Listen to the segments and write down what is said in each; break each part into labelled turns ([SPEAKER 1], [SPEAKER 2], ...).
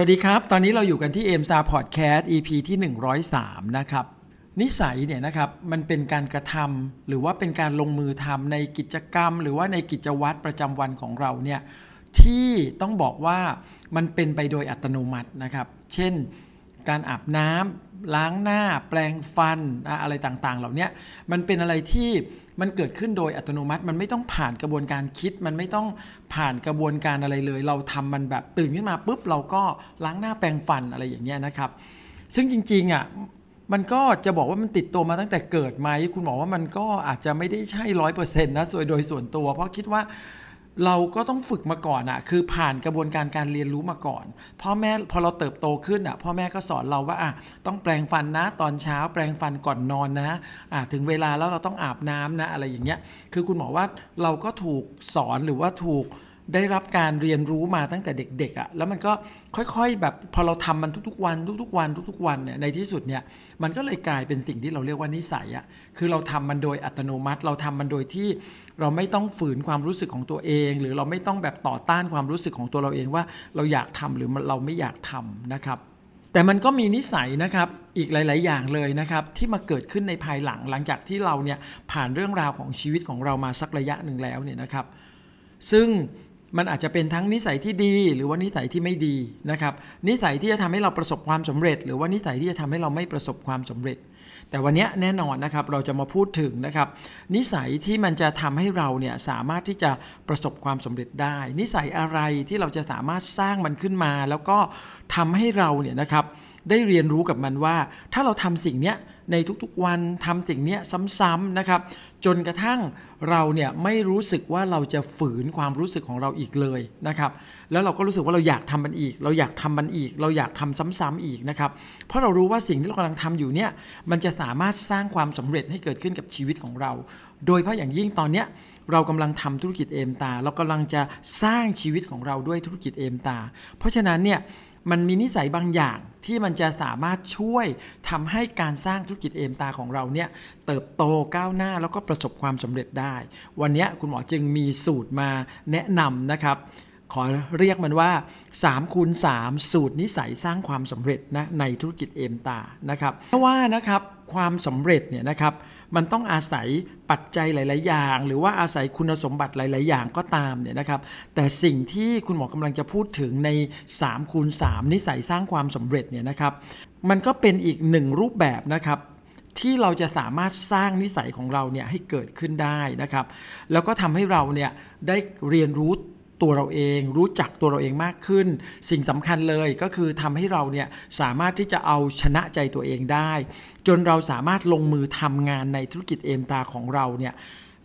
[SPEAKER 1] วัสดีครับ ตอนนี้เราอยู่กันที่ a m s t a r Podcast EP ที่ 103 นะครับ นิสัยเนี่ยนะครับ มันเป็นการกระทำหรือว่าเป็นการลงมือทำในกิจกรรม หรือว่าในกิจวัตรประจำวันของเราเนี่ย ที่ต้องบอกว่ามันเป็นไปโดยอัตโนมัตินะครับ เช่นการอาบน้ำล้างหน้าแปรงฟันอะไรต่าง ๆ เหล่านี้มันเป็นอะไรที่มันเกิดขึ้นโดยอัตโนมัติ มันไม่ต้องผ่านกระบวนการคิด มันไม่ต้องผ่านกระบวนการอะไรเลย เราทำมันแบบตื่นขึ้นมา ปุ๊บ เราก็ล้างหน้าแปรงฟันอะไรอย่างเงี้ยนะครับ ซึ่งจริงๆอ่ะมันก็จะบอกว่ามันติดตัวมาตั้งแต่เกิดไหมคุณบอกว่ามันก็อาจจะไม่ได้ใช่ร้อยเปอร์เซ็นต์นะโดยส่วนตัว เพราะคิดว่าเราก็ต้องฝึกมาก่อนอะ่ะ คือผ่านกระบวนการการเรียนรู้มาก่อน พ่อแม่พอเราเติบโตขึ้นอะ่ะพ่อแม่ก็สอนเราว่าอ่ะ ต้องแปลงฟันนะ ตอนเช้า แปลงฟันก่อนนอนนะอ่ะถึงเวลาแล้วเราต้องอาบน้ำนะอะไรอย่างเงี้ย คือคุณหมอว่าเราก็ถูกสอนหรือว่าถูกได้รับการเรียนรู้มาตั้งแต่เด็กๆอะ่ะแล้วมันก็ค่อยๆ แบบพอเราทำมันทุก ๆ วัน ทุกๆ วันทุก ๆ วันเนี่ย ในที่สุด เนี่ย มันก็เลยกลายเป็นสิ่งที่เราเรียกว่านิสัยอะ่ะคือเราทำมันโดยอัตโนมัติ เราทำมันโดยที่เราไม่ต้องฝืนความรู้สึกของตัวเอง หรือเราไม่ต้องแบบต่อต้านความรู้สึกของตัวเราเองว่าเราอยากทำหรือเราไม่อยากทำนะครับ แต่มันก็มีนิสัยนะครับ อีกหลาย ๆ อย่างเลยนะครับ ที่มาเกิดขึ้นในภายหลังหลังจากที่เราเนี่ยผ่านเรื่องราวของชีวิตของเรามาสักระยะหนึ่งแล้วเนี่ยนะครับ ซึ่งมันอาจจะเป็นทั้งนิสัยที่ดีหรือว่านิสัยที่ไม่ดีนะครับ นิสัยที่จะทำให้เราประสบความสำเร็จ หรือว่านิสัยที่จะทำให้เราไม่ประสบความสำเร็จ แต่วันนี้แน่นอนนะครับเราจะมาพูดถึงนะครับ นิสัยที่มันจะทำให้เราเนี่ยสามารถที่จะประสบความสำเร็จได้ นิสัยอะไรที่เราจะสามารถสร้างมันขึ้นมาแล้วก็ทำให้เราเนี่ยนะครับได้เรียนรู้กับมันว่าถ้าเราทำสิ่งเนี้ยในทุกๆวันทำสิ่งเนี้ยซ้ำๆนะครับ จนกระทั่งเราเนี่ยไม่รู้สึกว่าเราจะฝืนความรู้สึกของเราอีกเลยนะครับแล้วเราก็รู้สึกว่าเราอยากทำมันอีก เราอยากทำมันอีก เราอยากทำซ้ำๆอีกนะครับ เพราะเรารู้ว่าสิ่งที่เรากำลังทำอยู่เนี่ยมันจะสามารถสร้างความสำเร็จให้เกิดขึ้นกับชีวิตของเรา โดยเพราะอย่างยิ่งตอนเนี้ยเรากำลังทำธุรกิจเอมตา เรากำลังจะสร้างชีวิตของเราด้วยธุรกิจเอมตา เพราะฉะนั้นเนี่ยมันมีนิสัยบางอย่างที่มันจะสามารถช่วยทำให้การสร้างธุรกิจเอมตาของเราเนี่ย เติบโตก้าวหน้าแล้วก็ประสบความสำเร็จได้ วันนี้คุณหมอจึงมีสูตรมาแนะนำนะครับขอเรียกมันว่า3คูณ3สูตรนิสัยสร้างความสำเร็จนะในธุรกิจเอมตา นะครับเพราะว่านะครับ ความสำเร็จเนี่ยนะครับ มันต้องอาศัยปัจจัยหลาย ๆ อย่าง หรือว่าอาศัยคุณสมบัติหลาย ๆ อย่างก็ตาม เนี่ยนะครับ แต่สิ่งที่คุณหมอกำลังจะพูดถึงใน3คูณ3 นิสัยสร้างความสำเร็จ เนี่ยนะครับ มันก็เป็นอีกหนึ่งรูปแบบนะครับ ที่เราจะสามารถสร้างนิสัยของเราเนี่ยให้เกิดขึ้นได้นะครับ แล้วก็ทำให้เราเนี่ยได้เรียนรู้ตัวเราเองรู้จักตัวเราเองมากขึ้น สิ่งสำคัญเลยก็คือทำให้เราเนี่ยสามารถที่จะเอาชนะใจตัวเองได้ จนเราสามารถลงมือทำงานในธุรกิจเอมตาของเราเนี่ย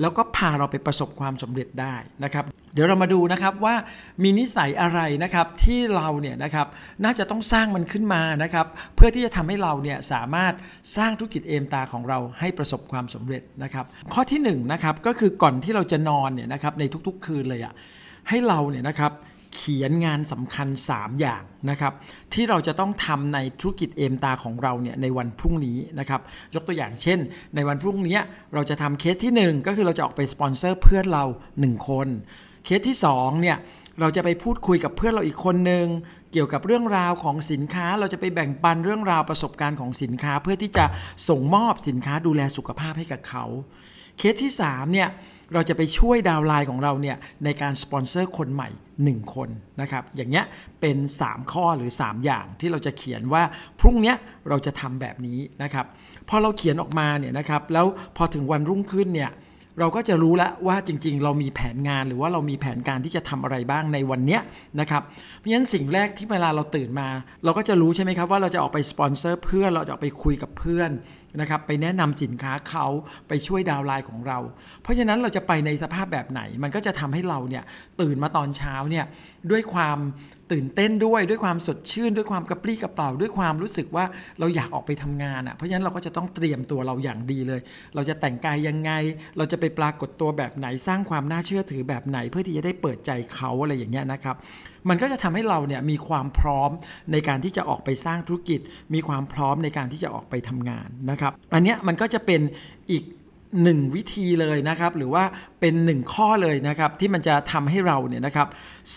[SPEAKER 1] แล้วก็พาเราไปประสบความสำเร็จได้นะครับ เดี๋ยวเรามาดูนะครับว่ามีนิสัยอะไรนะครับที่เราเนี่ยนะครับน่าจะต้องสร้างมันขึ้นมานะครับเพื่อที่จะทำให้เราเนี่ยสามารถสร้างธุรกิจเอมตาของเราให้ประสบความสำเร็จนะครับ ข้อที่1นนะครับก็คือก่อนที่เราจะนอนเนี่ยนะครับในทุกๆคืนเลยอะ่ะให้เราเนี่ยนะครับเขียนงานสำคัญ 3 อย่างนะครับ ที่เราจะต้องทำในธุรกิจเอมตาของเราเนี่ยในวันพรุ่งนี้นะครับยกตัวอย่างเช่นในวันพรุ่งนี้เราจะทำเคสที่1ก็คือเราจะออกไปสปอนเซอร์เพื่อนเรา1คน เคสที่2เนี่ยเราจะไปพูดคุยกับเพื่อนเราอีกคนหนึ่งเกี่ยวกับเรื่องราวของสินค้าเราจะไปแบ่งปันเรื่องราวประสบการณ์ของสินค้าเพื่อที่จะส่งมอบสินค้าดูแลสุขภาพให้กับเขาเคสที่3เนี่ยเราจะไปช่วยดาวไลน์ของเราเนี่ยในการสปอนเซอร์คนใหม่ 1 คนนะครับอย่างเงี้ยเป็น 3 ข้อหรือ 3 อย่างที่เราจะเขียนว่าพรุ่งนี้เราจะทำแบบนี้นะครับพอเราเขียนออกมาเนี่ยนะครับแล้วพอถึงวันรุ่งขึ้นเนี่ยเราก็จะรู้แล้วว่าจริงๆเรามีแผนงานหรือว่าเรามีแผนการที่จะทำอะไรบ้างในวันเนี้ยนะครับเพราะฉะนั้นสิ่งแรกที่เวลาเราตื่นมาเราก็จะรู้ใช่ไหมครับว่าเราจะออกไปสปอนเซอร์เพื่อนเราจะออกไปคุยกับเพื่อนนะครับ ไปแนะนำสินค้าเขาไปช่วยดาวไลน์ของเรา เพราะฉะนั้นเราจะไปในสภาพแบบไหน มันก็จะทำให้เราเนี่ยตื่นมาตอนเช้าเนี่ยด้วยความตื่นเต้นด้วย ด้วยความสดชื่น ด้วยความกระปรี้กระเป๋าด้วยความรู้สึกว่าเราอยากออกไปทำงานอะ่ะเพราะฉะนั้นเราก็จะต้องเตรียมตัวเราอย่างดีเลย เราจะแต่งกายยังไง เราจะไปปรากฏตัวแบบไหนสร้างความน่าเชื่อถือแบบไหน เพื่อที่จะได้เปิดใจเขาอะไรอย่างเงี้ยนะครับมันก็จะทำให้เราเนี่ยมีความพร้อมในการที่จะออกไปสร้างธุรกิจมีความพร้อมในการที่จะออกไปทำงานนะครับ อันเนี้ยมันก็จะเป็นอีกหนึ่งวิธีเลยนะครับ หรือว่าเป็นหนึ่งข้อเลยนะครับ ที่มันจะทำให้เราเนี่ยนะครับ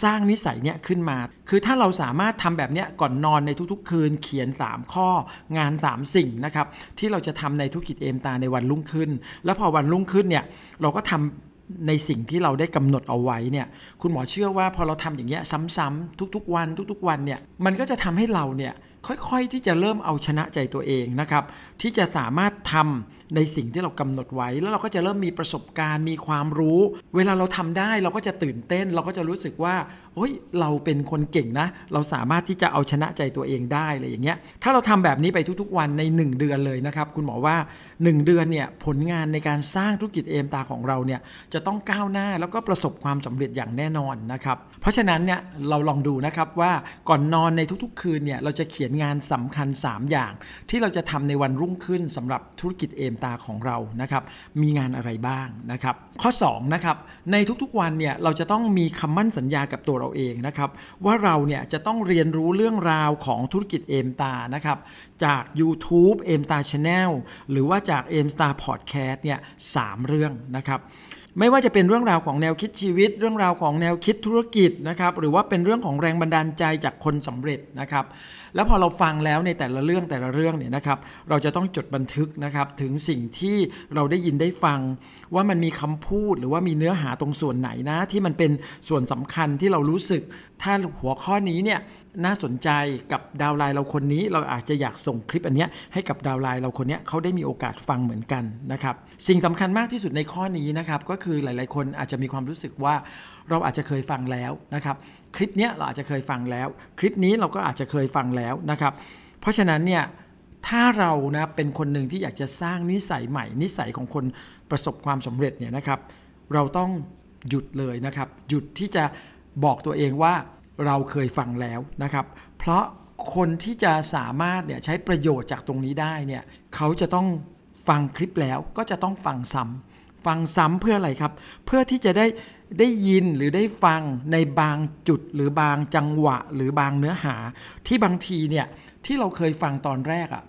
[SPEAKER 1] สร้างนิสัยเนี่ยขึ้นมา คือถ้าเราสามารถทำแบบเนี้ยก่อนนอนในทุก ๆ คืนเขียน 3 ข้อ งาน 3 สิ่งนะครับ ที่เราจะทำในธุรกิจเอมตาในวันรุ่งขึ้น แล้วพอวันรุ่งขึ้นเนี่ยเราก็ทำในสิ่งที่เราได้กำหนดเอาไว้เนี่ย คุณหมอเชื่อว่าพอเราทำอย่างเงี้ยซ้ำ ๆ ทุกๆวัน ทุกๆวันเนี่ย มันก็จะทำให้เราเนี่ยค่อยๆที่จะเริ่มเอาชนะใจตัวเองนะครับที่จะสามารถทำในสิ่งที่เรากำหนดไว้ แล้วเราก็จะเริ่มมีประสบการณ์มีความรู้ เวลาเราทำได้เราก็จะตื่นเต้น เราก็จะรู้สึกว่าเฮ้ย เราเป็นคนเก่งนะ เราสามารถที่จะเอาชนะใจตัวเองได้เลยอย่างเงี้ย ถ้าเราทำแบบนี้ไปทุกๆวันใน 1 เดือนเลยนะครับ คุณหมอว่า 1 เดือนเนี่ยผลงานในการสร้างธุรกิจเอมตาของเราเนี่ยจะต้องก้าวหน้าแล้วก็ประสบความสำเร็จอย่างแน่นอนนะครับ เพราะฉะนั้นเนี่ยเราลองดูนะครับว่าก่อนนอนในทุกๆ คืนเนี่ยเราจะเขียนงานสำคัญ 3 อย่าง ที่เราจะทำในวันรุ่งขึ้นสำหรับธุรกิจเอมตาของเรานะครับ มีงานอะไรบ้างนะครับ ข้อ2นะครับในทุกๆวันเนี่ยเราจะต้องมีคำมั่นสัญญากับตัวเราราเองนะครับว่าเราเนี่ยจะต้องเรียนรู้เรื่องราวของธุรกิจเอมตานะครับ จาก YouTube เอมตาชาแนลหรือว่าจากเอมตาพอดแคสต์เนี่ยสเรื่องนะครับไม่ว่าจะเป็นเรื่องราวของแนวคิดชีวิต เรื่องราวของแนวคิดธุรกิจนะครับหรือว่าเป็นเรื่องของแรงบันดาลใจจากคนสำเร็จนะครับ แล้วพอเราฟังแล้วในแต่ละเรื่องแต่ละเรื่องเนี่ยนะครับ เราจะต้องจดบันทึกนะครับ ถึงสิ่งที่เราได้ยินได้ฟัง ว่ามันมีคำพูดหรือว่ามีเนื้อหาตรงส่วนไหนนะ ที่มันเป็นส่วนสำคัญที่เรารู้สึกถ้าหัวข้อนี้เนี่ยน่าสนใจกับดาวไลน์เราคนนี้ เราอาจจะอยากส่งคลิปอันนี้ให้กับดาวไลน์เราคนนี้เขาได้มีโอกาสฟังเหมือนกันนะครับสิ่งสำคัญมากที่สุดในข้อนี้นะครับก็คือหลายๆ คนอาจจะมีความรู้สึกว่าเราอาจจะเคยฟังแล้วนะครับคลิปนี้เราอาจจะเคยฟังแล้ว คลิปนี้เราก็อาจจะเคยฟังแล้วนะครับเพราะฉะนั้นเนี่ยถ้าเรานะเป็นคนหนึ่งที่อยากจะสร้างนิสัยใหม่ นิสัยของคนประสบความสำเร็จเนี่ยนะครับเราต้องหยุดเลยนะครับหยุดที่จะบอกตัวเองว่าเราเคยฟังแล้วนะครับ เพราะคนที่จะสามารถเนี่ยใช้ประโยชน์จากตรงนี้ได้เนี่ย เขาจะต้องฟังคลิปแล้วก็จะต้องฟังซ้ำฟังซ้ำเพื่ออะไรครับ เพื่อที่จะได้ได้ยินหรือได้ฟังในบางจุดหรือบางจังหวะหรือบางเนื้อหา ที่บางทีเนี่ยที่เราเคยฟังตอนแรกอะ่ะ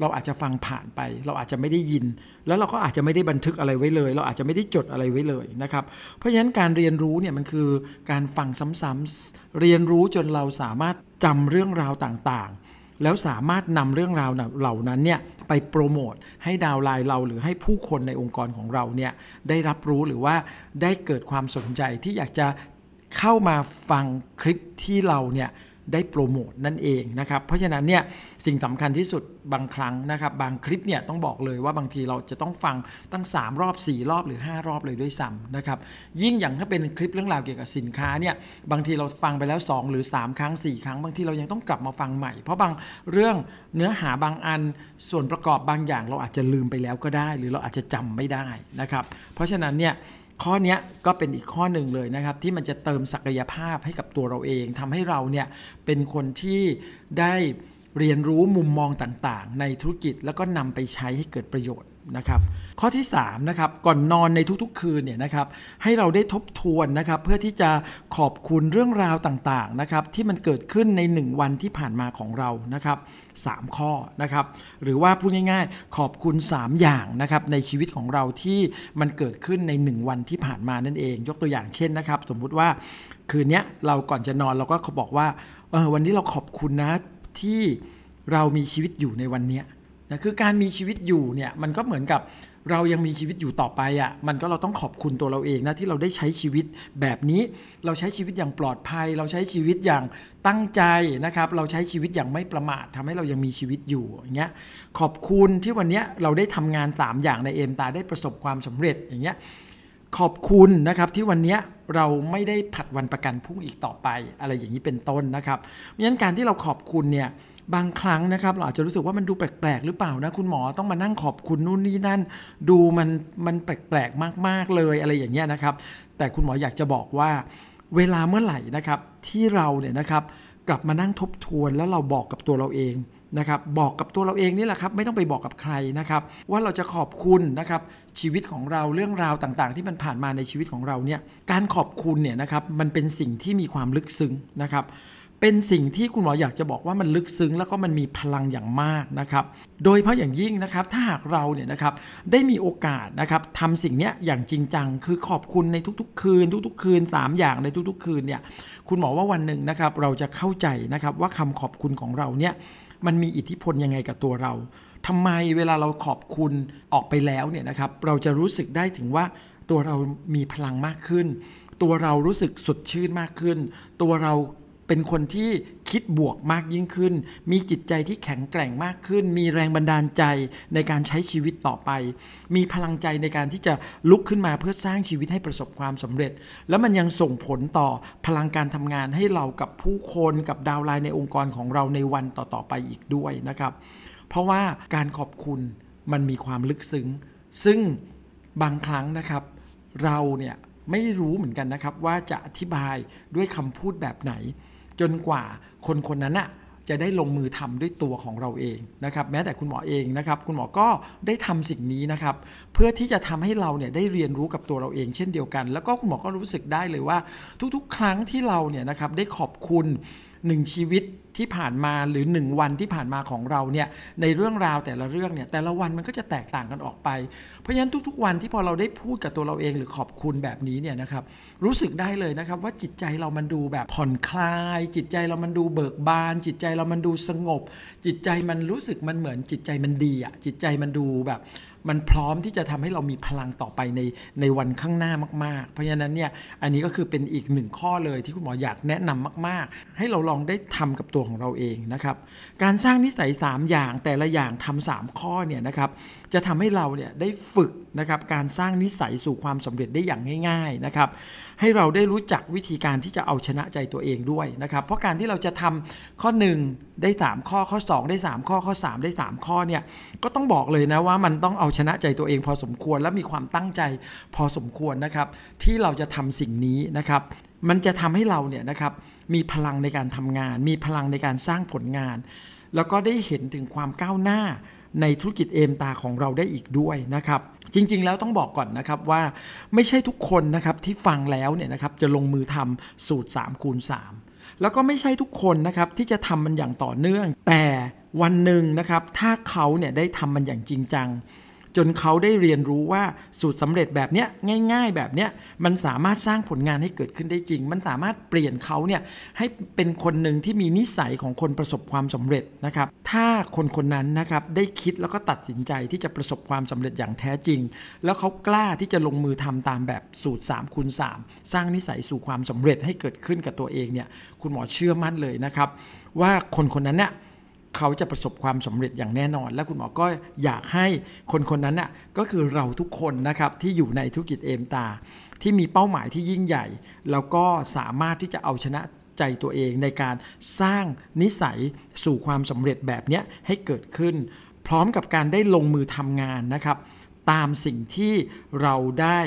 [SPEAKER 1] เราอาจจะฟังผ่านไป เราอาจจะไม่ได้ยิน แล้วเราก็อาจจะไม่ได้บันทึกอะไรไว้เลย เราอาจจะไม่ได้จดอะไรไว้เลยนะครับ เพราะฉะนั้นการเรียนรู้เนี่ยมันคือการฟังซ้ำๆ เรียนรู้จนเราสามารถจำเรื่องราวต่างๆ แล้วสามารถนำเรื่องราวเหล่านั้นเนี่ยไปโปรโมท ให้ดาวไลน์เราหรือให้ผู้คนในองค์กรของเราเนี่ยได้รับรู้หรือว่าได้เกิดความสนใจที่อยากจะเข้ามาฟังคลิปที่เราเนี่ยได้โปรโมทนั่นเองนะครับเพราะฉะนั้นเนี่ยสิ่งสำคัญที่สุดบางครั้งนะครับ บางคลิปเนี่ยต้องบอกเลยว่าบางทีเราจะต้องฟังตั้ง 3 รอบ4รอบหรือ 5 รอบเลยด้วยซ้ำนะครับยิ่งอย่างถ้าเป็นคลิปเรื่องราวเกี่ยวกับสินค้าเนี่ยบางทีเราฟังไปแล้ว 2 หรือ 3 ครั้ง 4 ครั้งบางทีเรายังต้องกลับมาฟังใหม่ เพราะบางเรื่องเนื้อหาบางอันส่วนประกอบบางอย่างเราอาจจะลืมไปแล้วก็ได้ หรือเราอาจจะจำไม่ได้นะครับเพราะฉะนั้นเนี่ยข้อนี้ก็เป็นอีกข้อหนึ่งเลยนะครับ ที่มันจะเติมศักยภาพให้กับตัวเราเองทำให้เราเนี่ยเป็นคนที่ได้เรียนรู้มุมมองต่างๆ ในธุรกิจแล้วก็นำไปใช้ให้เกิดประโยชน์นะครับ ข้อที่3นะครับก่อนนอนในทุกๆ คืนเนี่ยนะครับให้เราได้ทบทวนนะครับ เพื่อที่จะขอบคุณเรื่องราวต่างๆนะครับที่มันเกิดขึ้นใน1วันที่ผ่านมาของเรานะครับ 3 ข้อนะครับ หรือว่าพูดง่ายๆ ขอบคุณ 3 อย่างนะครับ ในชีวิตของเราที่มันเกิดขึ้นใน1วันที่ผ่านมานั่นเอง ยกตัวอย่างเช่นนะครับ สมมุติว่าคืนนี้เราก่อนจะนอนเราก็บอกว่าออวันนี้เราขอบคุณนะที่เรามีชีวิตอยู่ในวันนี้นะคือการมีชีวิตอยู่เนี่ยมันก็เหมือนกับเรายังมีชีวิตอยู่ต่อไปอะ่ะมันก็เราต้องขอบคุณตัวเราเองนะที่เราได้ใช้ชีวิตแบบนี้ เราใช้ชีวิตอย่างปลอดภัย เราใช้ชีวิตอย่างตั้งใจนะครับ เราใช้ชีวิตอย่างไม่ประมาททำให้เรายังมีชีวิตอยู่อย่างเงี้ยขอบคุณที่วันนี้เราได้ทำงาน 3 อย่างในเอ็มตาได้ประสบความสำเร็จอย่างเงี้ยขอบคุณนะครับที่วันนี้เราไม่ได้ผัดวันประกันพรุ่งอีกต่อไป อะไรอย่างนี้เป็นต้นนะครับ เพราะฉะนั้นการที่เราขอบคุณเนี่ยบางครั้งนะครับ เราอาจจะรู้สึกว่ามันดูแปลกๆหรือเปล่านะคุณหมอต้องมานั่งขอบคุณนู่นนี่นั่น ดูมันมันแปลกๆมากๆเลยอะไรอย่างเงี้ยนะครับ แต่คุณหมออยากจะบอกว่าเวลาเมื่อไหร่นะครับที่เราเนี่ยนะครับกลับมานั่งทบทวนแล้วเราบอกกับตัวเราเองนะครับบอกกับตัวเราเองนี่แหละครับไม่ต้องไปบอกกับใครนะครับ ว่าเราจะขอบคุณนะครับ ชีวิตของเราเรื่องราวต่าง ๆ ที่มันผ่านมาในชีวิตของเราเนี่ยการขอบคุณเนี่ยนะครับมันเป็นสิ่งที่มีความลึกซึ้งนะครับ เป็นสิ่งที่คุณหมออยากจะบอกว่ามันลึกซึ้งแล้วก็มันมีพลังอย่างมากนะครับ โดยเพราะอย่างยิ่งนะครับถ้าหากเราเนี่ยนะครับได้มีโอกาสนะครับทำสิ่งนี้อย่างจริงจังคือขอบคุณในทุก ๆ คืน ทุก ๆ คืน 3 อย่างในทุก ๆ คืนเนี่ย คุณหมอว่าวันหนึ่งนะครับเราจะเข้าใจนะครับว่าคำขอบคุณของเราเนี่ยมันมีอิทธิพลยังไงกับตัวเรา ทำไมเวลาเราขอบคุณออกไปแล้วเนี่ยนะครับ เราจะรู้สึกได้ถึงว่าตัวเรามีพลังมากขึ้น ตัวเรารู้สึกสดชื่นมากขึ้น ตัวเราเป็นคนที่คิดบวกมากยิ่งขึ้น มีจิตใจที่แข็งแกร่งมากขึ้น มีแรงบันดาลใจในการใช้ชีวิตต่อไป มีพลังใจในการที่จะลุกขึ้นมา เพื่อสร้างชีวิตให้ประสบความสำเร็จ แล้วมันยังส่งผลต่อพลังการทำงานให้เรากับผู้คนกับดาวไลน์ในองค์กรของเราในวันต่อๆไปอีกด้วยนะครับ เพราะว่าการขอบคุณมันมีความลึกซึ้ง ซึ่งบางครั้งนะครับ เราเนี่ยไม่รู้เหมือนกันนะครับว่าจะอธิบายด้วยคำพูดแบบไหนจนกว่าคนคนนั้นอะจะได้ลงมือทำด้วยตัวของเราเองนะครับแม้แต่คุณหมอเองนะครับ คุณหมอก็ได้ทำสิ่งนี้นะครับ เพื่อที่จะทำให้เราเนี่ย ได้เรียนรู้กับตัวเราเอง เช่นเดียวกัน แล้วก็คุณหมอก็รู้สึกได้เลยว่า ทุกๆ ครั้งที่เราเนี่ยนะครับ ได้ขอบคุณหนึ่งชีวิตที่ผ่านมาหรือหนึ่งวันที่ผ่านมาของเราเนี่ยในเรื่องราวแต่ละเรื่องเนี่ยแต่ละวันมันก็จะแตกต่างกันออกไปเพราะฉะนั้นทุก ๆ วันที่พอเราได้พูดกับตัวเราเองหรือขอบคุณแบบนี้เนี่ยนะครับรู้สึกได้เลยนะครับว่าจิตใจเรามันดูแบบผ่อนคลาย จิตใจเรามันดูเบิกบาน จิตใจเรามันดูสงบ จิตใจมันรู้สึกมันเหมือนจิตใจมันดีอะจิตใจมันดูแบบมันพร้อมที่จะทำให้เรามีพลังต่อไปในในวันข้างหน้ามากๆ เพราะฉะนั้นเนี่ย อันนี้ก็คือเป็นอีกหนึ่งข้อเลยที่คุณหมออยากแนะนำมากๆ ให้เราลองได้ทำกับตัวของเราเองนะครับ การสร้างนิสัย 3 อย่างแต่ละอย่างทำ 3 ข้อเนี่ยนะครับจะทำให้เราเนี่ยได้ฝึกนะครับการสร้างนิสัยสู่ความสำเร็จได้อย่างง่ายๆนะครับให้เราได้รู้จักวิธีการที่จะเอาชนะใจตัวเองด้วยนะครับ เพราะการที่เราจะทำข้อ1ได้ 3 ข้อข้อ2ได้3 ข้อข้อ3ได้3 ข้อเนี่ยก็ต้องบอกเลยนะว่ามันต้องเอาชนะใจตัวเองพอสมควรและมีความตั้งใจพอสมควรนะครับที่เราจะทำสิ่งนี้นะครับ มันจะทำให้เราเนี่ยนะครับมีพลังในการทำงาน มีพลังในการสร้างผลงาน แล้วก็ได้เห็นถึงความก้าวหน้าในธุรกิจเอมตาของเราได้อีกด้วยนะครับ จริงๆแล้วต้องบอกก่อนนะครับว่า ไม่ใช่ทุกคนนะครับที่ฟังแล้วเนี่ยนะครับจะลงมือทำสูตร 3คูณ3แล้วก็ไม่ใช่ทุกคนนะครับที่จะทำมันอย่างต่อเนื่อง แต่วันหนึ่งนะครับถ้าเขาเนี่ยได้ทำมันอย่างจริงจังจนเขาได้เรียนรู้ว่าสูตรสำเร็จแบบเนี้ยง่าย ๆ แบบเนี้ยมันสามารถสร้างผลงานให้เกิดขึ้นได้จริง มันสามารถเปลี่ยนเขาเนี่ยให้เป็นคนหนึ่งที่มีนิสัยของคนประสบความสำเร็จนะครับ ถ้าคนคนนั้นนะครับได้คิดแล้วก็ตัดสินใจที่จะประสบความสำเร็จอย่างแท้จริง แล้วเขากล้าที่จะลงมือทำตามแบบสูตร3คูณสสร้างนิสัยสู่ความสำเร็จให้เกิดขึ้นกับตัวเองเนี่ย คุณหมอเชื่อมั่นเลยนะครับ ว่าคนคนนั้นเนี่ยเขาจะประสบความสำเร็จอย่างแน่นอน และคุณหมอก็อยากให้คนคนนั้นน่ะ ก็คือเราทุกคนนะครับ ที่อยู่ในธุรกิจเอมตา ที่มีเป้าหมายที่ยิ่งใหญ่ แล้วก็สามารถที่จะเอาชนะใจตัวเองในการสร้างนิสัยสู่ความสำเร็จแบบนี้ให้เกิดขึ้น พร้อมกับการได้ลงมือทำงานนะครับ ตามสิ่งที่เราได้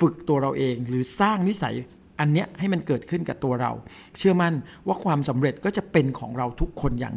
[SPEAKER 1] ฝึกตัวเราเอง หรือสร้างนิสัยอันเนี้ยให้มันเกิดขึ้นกับตัวเรา เชื่อมั่นว่าความสำเร็จก็จะเป็นของเราทุกคนอย่าง